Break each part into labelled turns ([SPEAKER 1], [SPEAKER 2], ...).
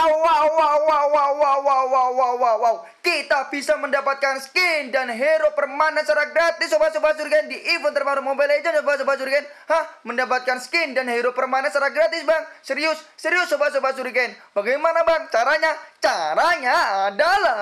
[SPEAKER 1] Wow, wow, wow, wow, wow, wow, wow, wow, wow, wow, wow. Kita bisa mendapatkan skin dan hero permanen secara gratis sobat-sobat surgen di event terbaru Mobile legend sobat-sobat surgen. Hah, mendapatkan skin dan hero permanen secara gratis, Bang. Serius, serius sobat-sobat surgen. Bagaimana, Bang? Caranya? Caranya adalah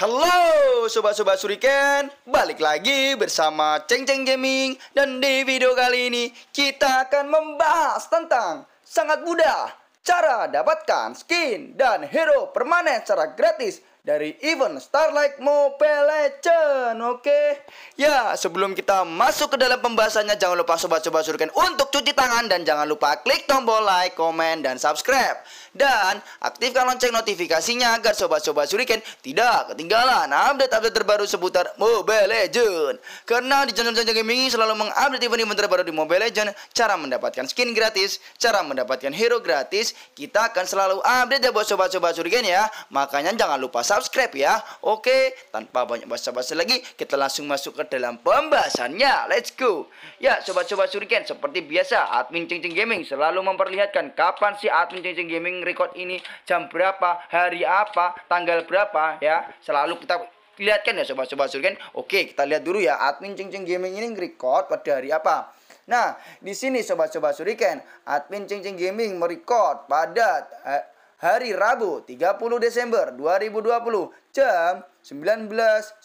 [SPEAKER 1] Halo sobat-sobat Suriken, balik lagi bersama Ceng Ceng Gaming dan di video kali ini kita akan membahas tentang sangat mudah cara dapatkan skin dan hero permanen secara gratis dari event Starlight Mobile Legend, oke? Okay? Ya, sebelum kita masuk ke dalam pembahasannya, jangan lupa sobat-sobat Suriken untuk cuci tangan dan jangan lupa klik tombol like, komen, dan subscribe dan aktifkan lonceng notifikasinya agar sobat-sobat Suriken tidak ketinggalan update-update terbaru seputar Mobile Legend. Karena di channel Jajang Gaming selalu mengupdate event-event terbaru di Mobile Legend, cara mendapatkan skin gratis, cara mendapatkan hero gratis, kita akan selalu update ya buat sobat-sobat Suriken ya. Makanya jangan lupa subscribe ya. Oke, tanpa banyak basa-basi lagi, kita langsung masuk ke dalam pembahasannya. Let's go. Ya, sobat-sobat Suriken, seperti biasa, admin Cing Cing Gaming selalu memperlihatkan kapan si admin Cing Cing Gaming record ini jam berapa, hari apa, tanggal berapa ya. Selalu kita lihatkan ya sobat-sobat surgen. Kan? Oke, kita lihat dulu ya admin cincin Gaming ini record pada hari apa. Nah, di sini sobat-sobat surgen kan? admin cincin Gaming merecord pada eh, hari Rabu 30 Desember 2020 jam 19.19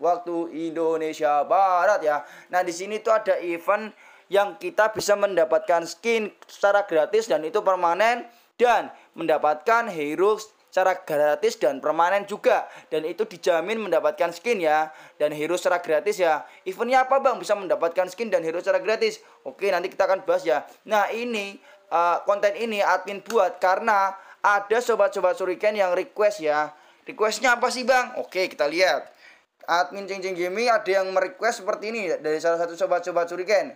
[SPEAKER 1] waktu Indonesia Barat ya. Nah, di sini tuh ada event yang kita bisa mendapatkan skin secara gratis dan itu permanen dan mendapatkan hero secara gratis dan permanen juga dan itu dijamin mendapatkan skin ya dan hero secara gratis ya eventnya apa bang bisa mendapatkan skin dan hero secara gratis oke nanti kita akan bahas ya nah ini uh, konten ini admin buat karena ada sobat-sobat suriken yang request ya requestnya apa sih bang oke kita lihat admin cincin Gaming ada yang merequest seperti ini dari salah satu sobat-sobat suriken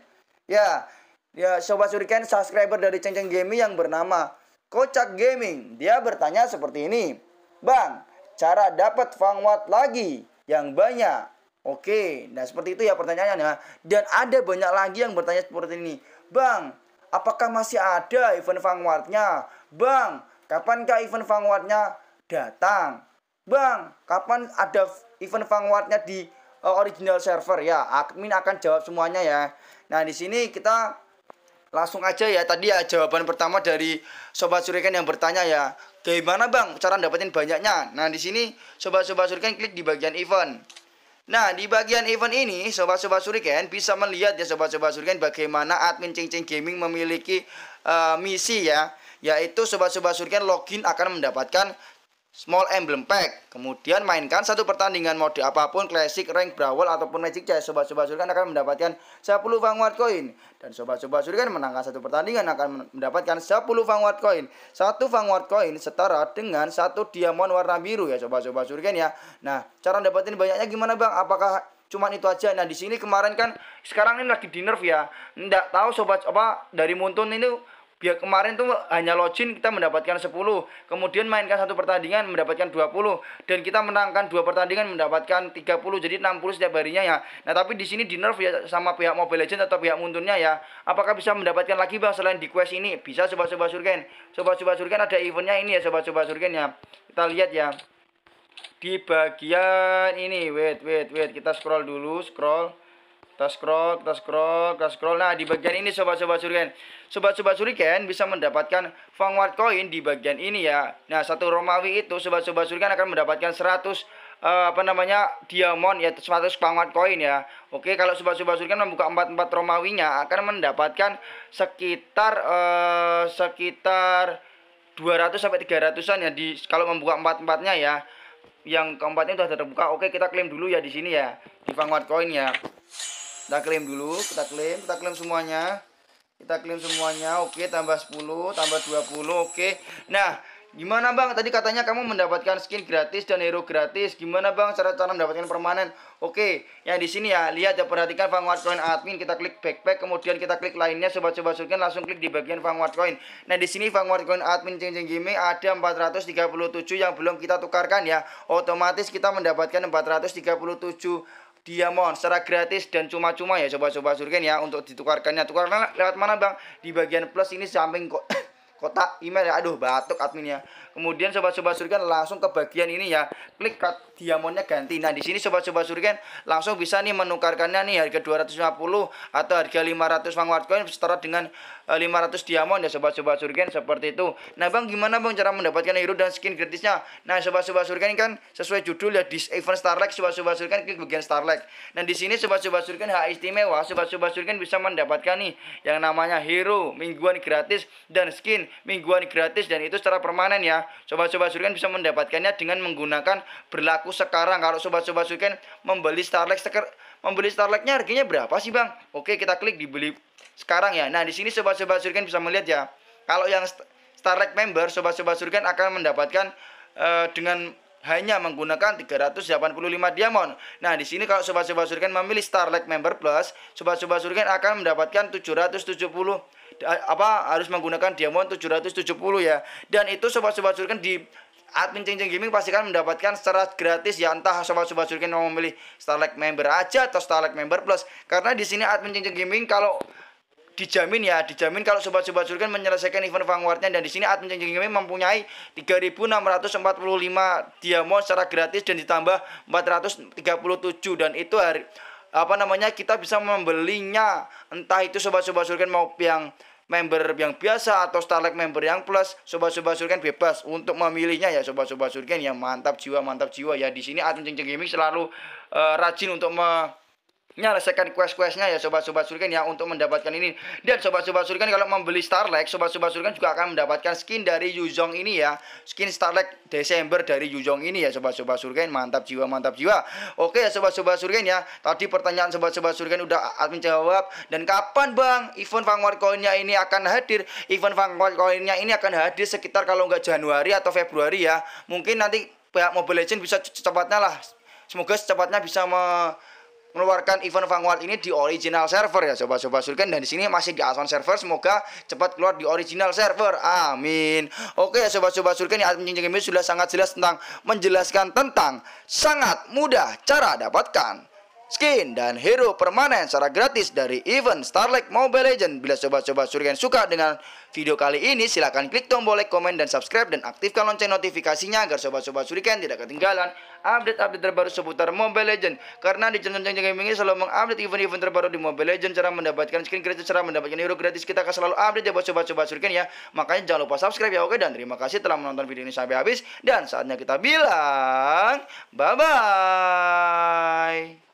[SPEAKER 1] ya ya sobat suriken subscriber dari Ceng Ceng Gaming yang bernama Kocak Gaming, dia bertanya seperti ini. Bang, cara dapat fangwat lagi yang banyak. Oke, nah seperti itu ya pertanyaannya. Dan ada banyak lagi yang bertanya seperti ini. Bang, apakah masih ada event fangwatnya? Bang, kapankah event fangwatnya datang? Bang, kapan ada event fangwatnya di eh, original server ya? Admin akan jawab semuanya ya. Nah, di sini kita langsung aja ya tadi ya jawaban pertama dari sobat surikan yang bertanya ya gimana bang cara dapetin banyaknya nah di sini sobat-sobat surikan klik di bagian event Nah, di bagian event ini, sobat-sobat surikan bisa melihat ya sobat-sobat surikan bagaimana admin cing Gaming memiliki uh, misi ya, yaitu sobat-sobat surikan login akan mendapatkan small emblem pack. Kemudian mainkan satu pertandingan mode apapun, Classic, rank, brawl ataupun magic chess. Sobat-sobat Surikan akan mendapatkan 10 vanguard coin dan sobat-sobat Surikan menangkan satu pertandingan akan mendapatkan 10 vanguard coin. Satu vanguard coin setara dengan satu diamond warna biru ya sobat-sobat Surikan ya. Nah, cara mendapatkan banyaknya gimana Bang? Apakah cuma itu aja. Nah, di sini kemarin kan sekarang ini lagi di nerf ya. Nggak tahu sobat apa dari Muntun ini biar kemarin tuh hanya login kita mendapatkan 10 kemudian mainkan satu pertandingan mendapatkan 20 dan kita menangkan dua pertandingan mendapatkan 30 jadi 60 setiap harinya ya nah tapi di sini di nerf ya sama pihak Mobile Legends atau pihak munturnya ya apakah bisa mendapatkan lagi bang selain di quest ini bisa coba-coba surgen coba-coba surgen ada eventnya ini ya coba-coba surgen ya kita lihat ya di bagian ini wait wait wait kita scroll dulu scroll kita scroll, kita scroll, kita scroll. Nah, di bagian ini sobat-sobat Suriken. Sobat-sobat Suriken bisa mendapatkan Vanguard Coin di bagian ini ya. Nah, satu Romawi itu sobat-sobat Suriken akan mendapatkan 100 uh, eh, apa namanya diamond ya 100 vanguard koin ya oke kalau sobat-sobat suriken membuka 44 romawinya akan mendapatkan sekitar uh, sekitar 200 sampai 300-an ya di kalau membuka 44-nya ya yang keempatnya sudah terbuka oke kita klaim dulu ya di sini ya di vanguard koin ya kita klaim dulu kita klaim kita klaim semuanya kita klaim semuanya oke tambah 10 tambah 20 oke nah Gimana bang? Tadi katanya kamu mendapatkan skin gratis dan hero gratis. Gimana bang cara cara mendapatkan permanen? Oke, yang di sini ya lihat ya perhatikan Vanguard Coin admin. Kita klik backpack, kemudian kita klik lainnya. Sobat-sobat surgen langsung klik di bagian Vanguard Coin. Nah di sini Vanguard Coin admin ceng ceng game ada 437 yang belum kita tukarkan ya. Otomatis kita mendapatkan 437 dia mohon secara gratis dan cuma-cuma ya coba-coba surgen ya untuk ditukarkannya tukarkan lewat mana bang di bagian plus ini samping kok kotak email ya aduh batuk adminnya Kemudian sobat-sobat surgen langsung ke bagian ini ya. Klik cut diamondnya ganti. Nah, di sini sobat-sobat surgen langsung bisa nih menukarkannya nih harga 250 atau harga 500 Vanguard coin setara dengan 500 eh, diamond ya sobat-sobat surgen seperti itu. Nah, Bang gimana Bang cara mendapatkan hero dan skin gratisnya? Nah, sobat-sobat surgen kan sesuai judul ya di event Starlight sobat-sobat surgen klik bagian Starlight. Nah, di sini sobat-sobat surgen hak istimewa sobat-sobat surgen bisa mendapatkan nih yang namanya hero mingguan gratis dan skin mingguan gratis dan itu secara permanen ya sobat-sobat Shuriken bisa mendapatkannya dengan menggunakan berlaku sekarang. Kalau sobat-sobat Shuriken membeli Starlight stiker membeli Starlightnya harganya berapa sih, Bang? Oke, kita klik dibeli sekarang ya. Nah, di sini sobat-sobat Shuriken bisa melihat ya. Kalau yang Starlight member, sobat-sobat Shuriken akan mendapatkan uh, dengan hanya menggunakan 385 diamond. Nah, di sini kalau sobat-sobat Shuriken memilih Starlight member plus, sobat-sobat Shuriken akan mendapatkan 770 Eh, apa harus menggunakan diamond 770 ya. Dan itu sobat-sobat surken di admin cincin Gaming pastikan mendapatkan secara gratis ya entah sobat-sobat surken mau memilih Starlight member aja atau Starlight member plus karena di sini admin cincin Gaming kalau dijamin ya dijamin kalau sobat-sobat surgen menyelesaikan event vanguardnya dan di sini admin cincin gaming mempunyai 3645 diamond secara gratis dan ditambah 437 dan itu hari apa namanya kita bisa membelinya entah itu sobat-sobat surken mau yang member yang biasa atau starlight member yang plus sobat-sobat surken bebas untuk memilihnya ya sobat-sobat surken yang mantap jiwa mantap jiwa ya di sini Atun cengceng Ceng Gaming selalu uh, rajin untuk me menyelesaikan quest-questnya ya sobat-sobat Shuriken ya untuk mendapatkan ini. Dan sobat-sobat Shuriken kalau membeli Starlight, sobat-sobat Shuriken juga akan mendapatkan skin dari Yuzong ini ya. Skin Starlight Desember dari Yuzong ini ya sobat-sobat Shuriken, mantap jiwa, mantap jiwa. Oke ya sobat-sobat Shuriken ya. Tadi pertanyaan sobat-sobat Shuriken udah admin jawab dan kapan Bang event Vanguard Coinnya ini akan hadir? Event Vanguard Coinnya ini akan hadir sekitar kalau nggak Januari atau Februari ya. Mungkin nanti pihak Mobile Legends bisa secepatnya lah. Semoga secepatnya bisa me mengeluarkan event Vanguard ini di original server ya coba-coba Sulken dan di sini masih di asal server semoga cepat keluar di original server amin oke ya coba-coba Sulken yang admin Game sudah sangat jelas tentang menjelaskan tentang sangat mudah cara dapatkan skin, dan hero permanen secara gratis dari event Starlight Mobile Legend. Bila sobat-sobat Surian suka dengan video kali ini, silahkan klik tombol like, komen, dan subscribe, dan aktifkan lonceng notifikasinya agar sobat-sobat surgen tidak ketinggalan update-update terbaru seputar Mobile Legend. Karena di channel Jeng Gaming ini selalu mengupdate event-event terbaru di Mobile Legend cara mendapatkan skin gratis, cara mendapatkan hero gratis. Kita akan selalu update ya buat sobat-sobat surgen ya. Makanya jangan lupa subscribe ya, oke? Dan terima kasih telah menonton video ini sampai habis. Dan saatnya kita bilang, bye-bye.